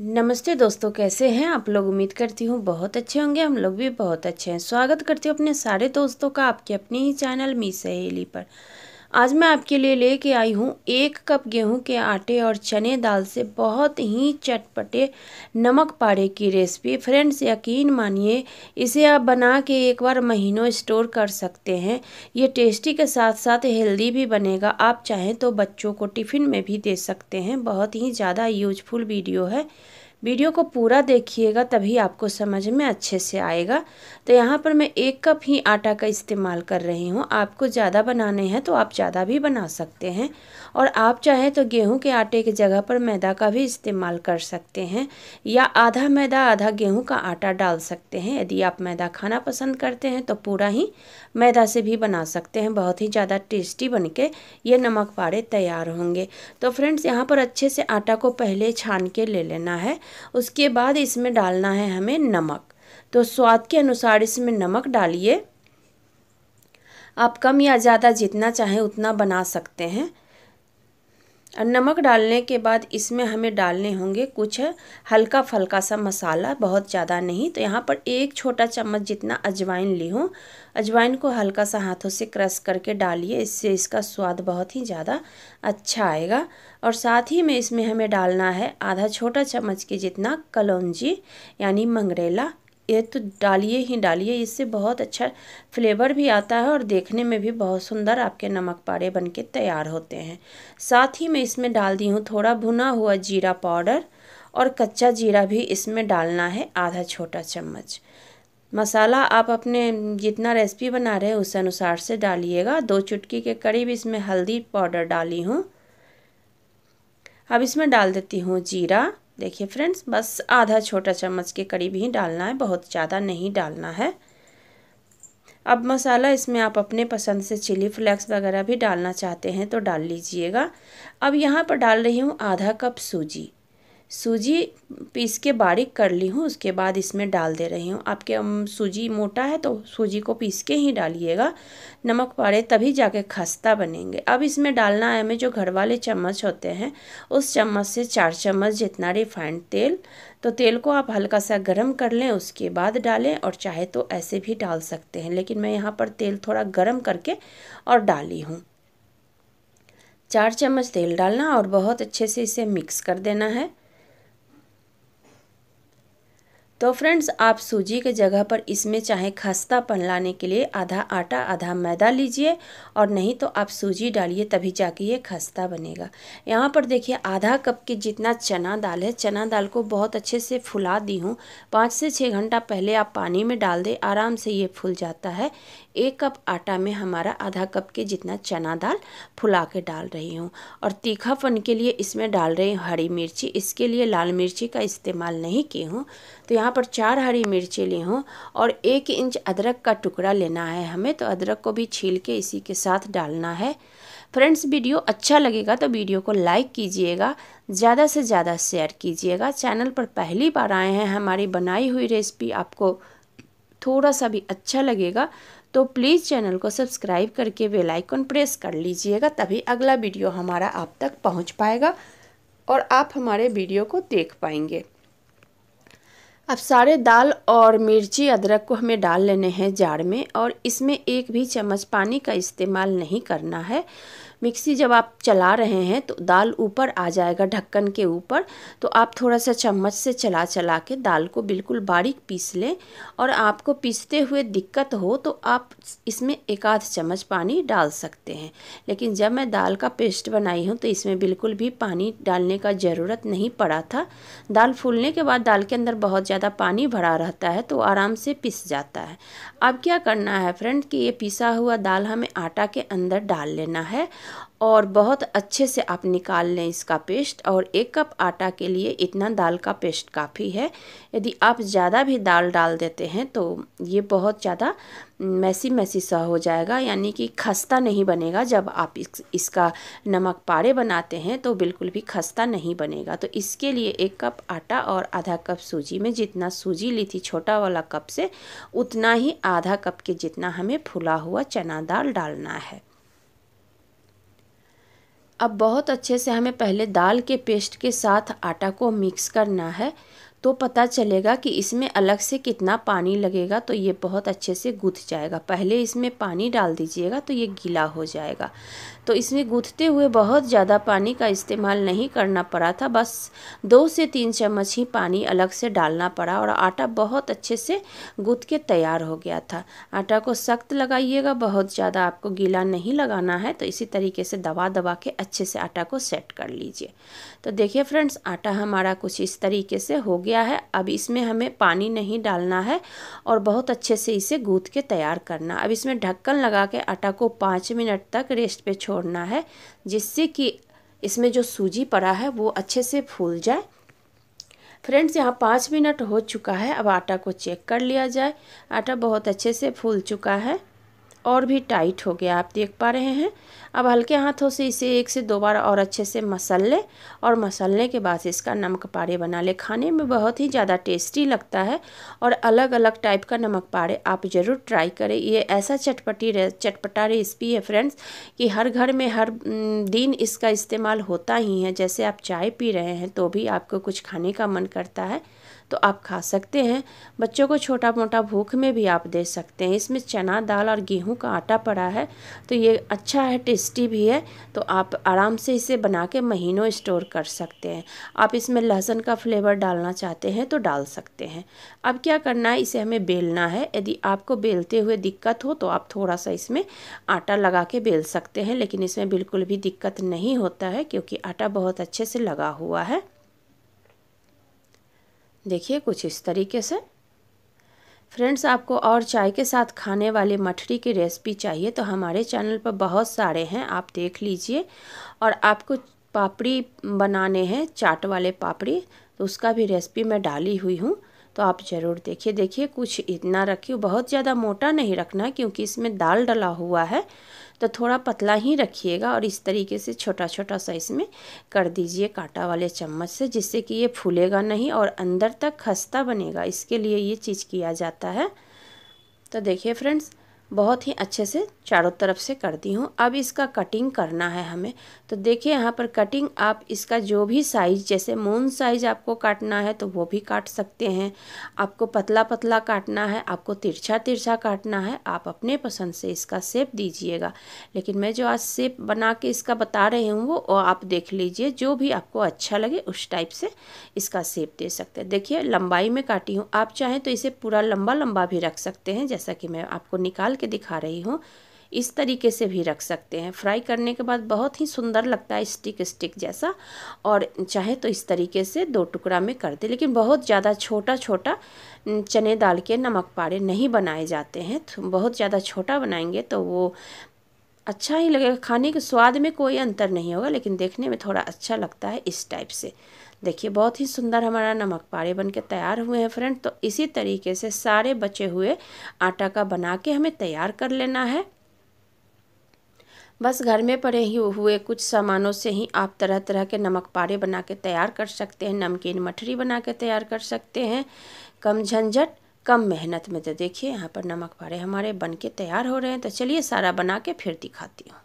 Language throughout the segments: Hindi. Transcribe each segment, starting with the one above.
नमस्ते दोस्तों कैसे हैं आप लोग उम्मीद करती हूँ बहुत अच्छे होंगे हम लोग भी बहुत अच्छे हैं स्वागत करती हूँ अपने सारे दोस्तों का आपके अपने ही चैनल मी सहेली पर आज मैं आपके लिए लेके आई हूँ एक कप गेहूं के आटे और चने दाल से बहुत ही चटपटे नमक पारे की रेसिपी फ्रेंड्स यकीन मानिए इसे आप बना के एक बार महीनों स्टोर कर सकते हैं ये टेस्टी के साथ साथ हेल्दी भी बनेगा आप चाहें तो बच्चों को टिफ़िन में भी दे सकते हैं बहुत ही ज़्यादा यूजफुल वीडियो है वीडियो को पूरा देखिएगा तभी आपको समझ में अच्छे से आएगा तो यहाँ पर मैं एक कप ही आटा का इस्तेमाल कर रही हूँ आपको ज़्यादा बनाने हैं तो आप ज़्यादा भी बना सकते हैं और आप चाहें तो गेहूँ के आटे की जगह पर मैदा का भी इस्तेमाल कर सकते हैं या आधा मैदा आधा गेहूँ का आटा डाल सकते हैं यदि आप मैदा खाना पसंद करते हैं तो पूरा ही मैदा से भी बना सकते हैं बहुत ही ज़्यादा टेस्टी बन के ये नमक पाड़े तैयार होंगे तो फ्रेंड्स यहाँ पर अच्छे से आटा को पहले छान के ले लेना है उसके बाद इसमें डालना है हमें नमक तो स्वाद के अनुसार इसमें नमक डालिए आप कम या ज़्यादा जितना चाहें उतना बना सकते हैं और नमक डालने के बाद इसमें हमें डालने होंगे कुछ हल्का फल्का सा मसाला बहुत ज़्यादा नहीं तो यहाँ पर एक छोटा चम्मच जितना अजवाइन ली हूँ अजवाइन को हल्का सा हाथों से क्रश करके डालिए इससे इसका स्वाद बहुत ही ज़्यादा अच्छा आएगा और साथ ही में इसमें हमें डालना है आधा छोटा चम्मच के जितना कलौजी यानी मंगरेला ये तो डालिए ही डालिए इससे बहुत अच्छा फ्लेवर भी आता है और देखने में भी बहुत सुंदर आपके नमक पारे बन के तैयार होते हैं साथ ही मैं इसमें डाल दी हूँ थोड़ा भुना हुआ जीरा पाउडर और कच्चा जीरा भी इसमें डालना है आधा छोटा चम्मच मसाला आप अपने जितना रेसिपी बना रहे हैं उस अनुसार से डालिएगा दो चुटकी के करीब इसमें हल्दी पाउडर डाली हूँ अब इसमें डाल देती हूँ जीरा देखिए फ्रेंड्स बस आधा छोटा चम्मच के करीब ही डालना है बहुत ज़्यादा नहीं डालना है अब मसाला इसमें आप अपने पसंद से चिली फ्लेक्स वगैरह भी डालना चाहते हैं तो डाल लीजिएगा अब यहाँ पर डाल रही हूँ आधा कप सूजी सूजी पीस के बारीक कर ली हूँ उसके बाद इसमें डाल दे रही हूँ आपके सूजी मोटा है तो सूजी को पीस के ही डालिएगा नमक पड़े तभी जाके खस्ता बनेंगे अब इसमें डालना है हमें जो घर वाले चम्मच होते हैं उस चम्मच से चार चम्मच जितना रिफाइंड तेल तो तेल को आप हल्का सा गर्म कर लें उसके बाद डालें और चाहे तो ऐसे भी डाल सकते हैं लेकिन मैं यहाँ पर तेल थोड़ा गर्म करके और डाली हूँ चार चम्मच तेल डालना और बहुत अच्छे से इसे मिक्स कर देना है तो फ्रेंड्स आप सूजी के जगह पर इसमें चाहे खस्तापन लाने के लिए आधा आटा आधा मैदा लीजिए और नहीं तो आप सूजी डालिए तभी जाके ये खस्ता बनेगा यहाँ पर देखिए आधा कप की जितना चना दाल है चना दाल को बहुत अच्छे से फुला दी हूँ पाँच से छः घंटा पहले आप पानी में डाल दें आराम से ये फूल जाता है एक कप आटा में हमारा आधा कप के जितना चना दाल फुला के डाल रही हूँ और तीखापन के लिए इसमें डाल रही हूँ हरी मिर्ची इसके लिए लाल मिर्ची का इस्तेमाल नहीं की हूँ तो यहाँ पर चार हरी मिर्ची ली हूँ और एक इंच अदरक का टुकड़ा लेना है हमें तो अदरक को भी छील के इसी के साथ डालना है फ्रेंड्स वीडियो अच्छा लगेगा तो वीडियो को लाइक कीजिएगा ज़्यादा से ज़्यादा शेयर कीजिएगा चैनल पर पहली बार आए हैं हमारी बनाई हुई रेसिपी आपको थोड़ा सा भी अच्छा लगेगा तो प्लीज़ चैनल को सब्सक्राइब करके बेल आइकन प्रेस कर लीजिएगा तभी अगला वीडियो हमारा आप तक पहुंच पाएगा और आप हमारे वीडियो को देख पाएंगे अब सारे दाल और मिर्ची अदरक को हमें डाल लेने हैं जार में और इसमें एक भी चम्मच पानी का इस्तेमाल नहीं करना है मिक्सी जब आप चला रहे हैं तो दाल ऊपर आ जाएगा ढक्कन के ऊपर तो आप थोड़ा सा चम्मच से चला चला के दाल को बिल्कुल बारीक पीस लें और आपको पीसते हुए दिक्कत हो तो आप इसमें एक आध चम्मच पानी डाल सकते हैं लेकिन जब मैं दाल का पेस्ट बनाई हूँ तो इसमें बिल्कुल भी पानी डालने का ज़रूरत नहीं पड़ा था दाल फूलने के बाद दाल के अंदर बहुत ज़्यादा पानी भरा रहता है तो आराम से पिस जाता है अब क्या करना है फ्रेंड कि ये पिसा हुआ दाल हमें आटा के अंदर डाल लेना है और बहुत अच्छे से आप निकाल लें इसका पेस्ट और एक कप आटा के लिए इतना दाल का पेस्ट काफ़ी है यदि आप ज़्यादा भी दाल डाल देते हैं तो ये बहुत ज़्यादा मैसी मैसी सा हो जाएगा यानी कि खस्ता नहीं बनेगा जब आप इस, इसका नमक पारे बनाते हैं तो बिल्कुल भी खस्ता नहीं बनेगा तो इसके लिए एक कप आटा और आधा कप सूजी में जितना सूजी ली थी छोटा वाला कप से उतना ही आधा कप के जितना हमें फुला हुआ चना दाल डालना है अब बहुत अच्छे से हमें पहले दाल के पेस्ट के साथ आटा को मिक्स करना है तो पता चलेगा कि इसमें अलग से कितना पानी लगेगा तो ये बहुत अच्छे से गुथ जाएगा पहले इसमें पानी डाल दीजिएगा तो ये गीला हो जाएगा तो इसमें गूँथते हुए बहुत ज़्यादा पानी का इस्तेमाल नहीं करना पड़ा था बस दो से तीन चम्मच ही पानी अलग से डालना पड़ा और आटा बहुत अच्छे से गूँथ के तैयार हो गया था आटा को सख्त लगाइएगा बहुत ज़्यादा आपको गीला नहीं लगाना है तो इसी तरीके से दबा दबा के अच्छे से आटा को सेट कर लीजिए तो देखिए फ्रेंड्स आटा हमारा कुछ इस तरीके से हो गया है अब इसमें हमें पानी नहीं डालना है और बहुत अच्छे से इसे गूँथ के तैयार करना अब इसमें ढक्कन लगा के आटा को पाँच मिनट तक रेस्ट पर छोड़ छोड़ना है जिससे कि इसमें जो सूजी पड़ा है वो अच्छे से फूल जाए फ्रेंड्स यहाँ पाँच मिनट हो चुका है अब आटा को चेक कर लिया जाए आटा बहुत अच्छे से फूल चुका है और भी टाइट हो गया आप देख पा रहे हैं अब हल्के हाथों से इसे एक से दो बार और अच्छे से मसल लें और मसलने के बाद इसका नमक पारे बना लें खाने में बहुत ही ज़्यादा टेस्टी लगता है और अलग अलग टाइप का नमक पारे आप ज़रूर ट्राई करें ये ऐसा चटपटी रे, चटपटा रेसिपी है फ्रेंड्स कि हर घर में हर दिन इसका इस्तेमाल होता ही है जैसे आप चाय पी रहे हैं तो भी आपको कुछ खाने का मन करता है तो आप खा सकते हैं बच्चों को छोटा मोटा भूख में भी आप दे सकते हैं इसमें चना दाल और गेहूँ का आटा पड़ा है तो ये अच्छा है टेस्ट टेस्टी भी है तो आप आराम से इसे बना के महीनों स्टोर कर सकते हैं आप इसमें लहसुन का फ्लेवर डालना चाहते हैं तो डाल सकते हैं अब क्या करना है इसे हमें बेलना है यदि आपको बेलते हुए दिक्कत हो तो आप थोड़ा सा इसमें आटा लगा के बेल सकते हैं लेकिन इसमें बिल्कुल भी दिक्कत नहीं होता है क्योंकि आटा बहुत अच्छे से लगा हुआ है देखिए कुछ इस तरीके से फ्रेंड्स आपको और चाय के साथ खाने वाले मठरी की रेसिपी चाहिए तो हमारे चैनल पर बहुत सारे हैं आप देख लीजिए और आपको पापड़ी बनाने हैं चाट वाले पापड़ी तो उसका भी रेसिपी मैं डाली हुई हूँ तो आप ज़रूर देखिए देखिए कुछ इतना रखिए बहुत ज़्यादा मोटा नहीं रखना क्योंकि इसमें दाल डला हुआ है तो थोड़ा पतला ही रखिएगा और इस तरीके से छोटा छोटा साइज में कर दीजिए कांटा वाले चम्मच से जिससे कि ये फूलेगा नहीं और अंदर तक खस्ता बनेगा इसके लिए ये चीज़ किया जाता है तो देखिए फ्रेंड्स बहुत ही अच्छे से चारों तरफ से करती हूँ अब इसका कटिंग करना है हमें तो देखिए यहाँ पर कटिंग आप इसका जो भी साइज़ जैसे मून साइज़ आपको काटना है तो वो भी काट सकते हैं आपको पतला पतला काटना है आपको तिरछा तिरछा काटना है आप अपने पसंद से इसका सेप दीजिएगा लेकिन मैं जो आज सेप बना के इसका बता रही हूँ वो आप देख लीजिए जो भी आपको अच्छा लगे उस टाइप से इसका सेप दे सकते हैं देखिए लंबाई में काटी हूँ आप चाहें तो इसे पूरा लंबा लंबा भी रख सकते हैं जैसा कि मैं आपको निकाल निकाल के दिखा रही हूँ इस तरीके से भी रख सकते हैं फ्राई करने के बाद बहुत ही सुंदर लगता है स्टिक स्टिक जैसा और चाहे तो इस तरीके से दो टुकड़ा में कर दे लेकिन बहुत ज़्यादा छोटा छोटा चने डाल के नमक पारे नहीं बनाए जाते हैं तो बहुत ज़्यादा छोटा बनाएंगे तो वो अच्छा ही लगेगा खाने के स्वाद में कोई अंतर नहीं होगा लेकिन देखने में थोड़ा अच्छा लगता है इस टाइप से देखिए बहुत ही सुंदर हमारा नमक पारे बन के तैयार हुए हैं फ्रेंड तो इसी तरीके से सारे बचे हुए आटा का बना के हमें तैयार कर लेना है बस घर में पड़े ही हुए कुछ सामानों से ही आप तरह तरह के नमक पारे बना के तैयार कर सकते हैं नमकीन मठरी बना के तैयार कर सकते हैं कम झंझट कम मेहनत में तो देखिए यहाँ पर नमक पारे हमारे बन के तैयार हो रहे हैं तो चलिए सारा बना के फिर दिखाती हूँ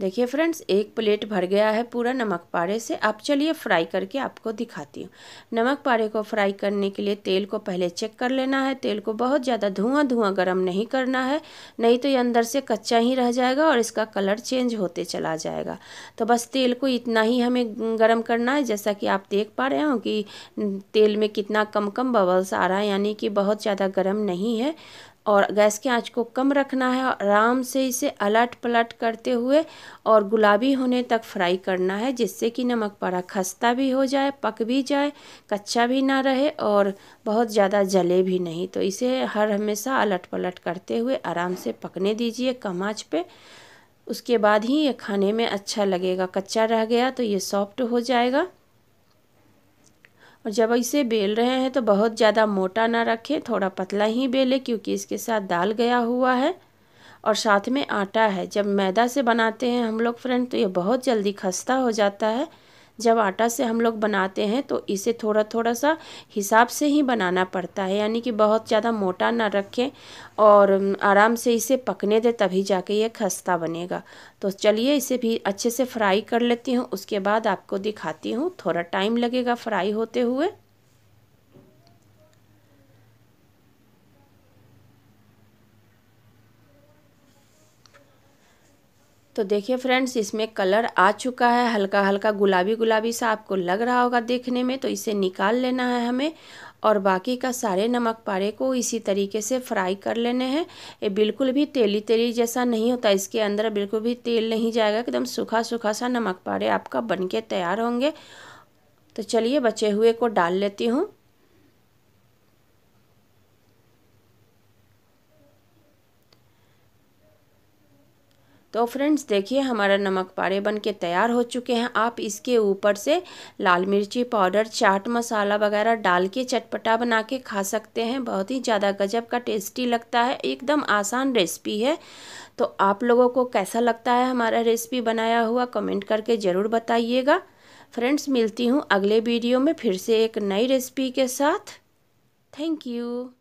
देखिए फ्रेंड्स एक प्लेट भर गया है पूरा नमक पारे से अब चलिए फ्राई करके आपको दिखाती हूँ नमक पारे को फ्राई करने के लिए तेल को पहले चेक कर लेना है तेल को बहुत ज़्यादा धुआं धुआं गर्म नहीं करना है नहीं तो ये अंदर से कच्चा ही रह जाएगा और इसका कलर चेंज होते चला जाएगा तो बस तेल को इतना ही हमें गर्म करना है जैसा कि आप देख पा रहे हो कि तेल में कितना कम कम बबल्स आ रहा है यानी कि बहुत ज़्यादा गर्म नहीं है और गैस की आंच को कम रखना है और आराम से इसे अलट पलट करते हुए और गुलाबी होने तक फ्राई करना है जिससे कि नमक पारा खस्ता भी हो जाए पक भी जाए कच्चा भी ना रहे और बहुत ज़्यादा जले भी नहीं तो इसे हर हमेशा अलट पलट करते हुए आराम से पकने दीजिए कम आँच पर उसके बाद ही ये खाने में अच्छा लगेगा कच्चा रह गया तो ये सॉफ्ट हो जाएगा और जब इसे बेल रहे हैं तो बहुत ज़्यादा मोटा ना रखें थोड़ा पतला ही बेलें क्योंकि इसके साथ दाल गया हुआ है और साथ में आटा है जब मैदा से बनाते हैं हम लोग फ्रेंड तो ये बहुत जल्दी खस्ता हो जाता है जब आटा से हम लोग बनाते हैं तो इसे थोड़ा थोड़ा सा हिसाब से ही बनाना पड़ता है यानी कि बहुत ज़्यादा मोटा ना रखें और आराम से इसे पकने दें तभी जाके ये खस्ता बनेगा तो चलिए इसे भी अच्छे से फ्राई कर लेती हूँ उसके बाद आपको दिखाती हूँ थोड़ा टाइम लगेगा फ्राई होते हुए तो देखिए फ्रेंड्स इसमें कलर आ चुका है हल्का हल्का गुलाबी गुलाबी सा आपको लग रहा होगा देखने में तो इसे निकाल लेना है हमें और बाकी का सारे नमक पारे को इसी तरीके से फ्राई कर लेने हैं ये बिल्कुल भी तेली तेली जैसा नहीं होता इसके अंदर बिल्कुल भी तेल नहीं जाएगा एकदम सूखा सूखा सा नमक पारे आपका बन के तैयार होंगे तो चलिए बचे हुए को डाल लेती हूँ तो फ्रेंड्स देखिए हमारा नमक पारे बन के तैयार हो चुके हैं आप इसके ऊपर से लाल मिर्ची पाउडर चाट मसाला वगैरह डाल के चटपटा बना के खा सकते हैं बहुत ही ज़्यादा गजब का टेस्टी लगता है एकदम आसान रेसिपी है तो आप लोगों को कैसा लगता है हमारा रेसिपी बनाया हुआ कमेंट करके ज़रूर बताइएगा फ्रेंड्स मिलती हूँ अगले वीडियो में फिर से एक नई रेसिपी के साथ थैंक यू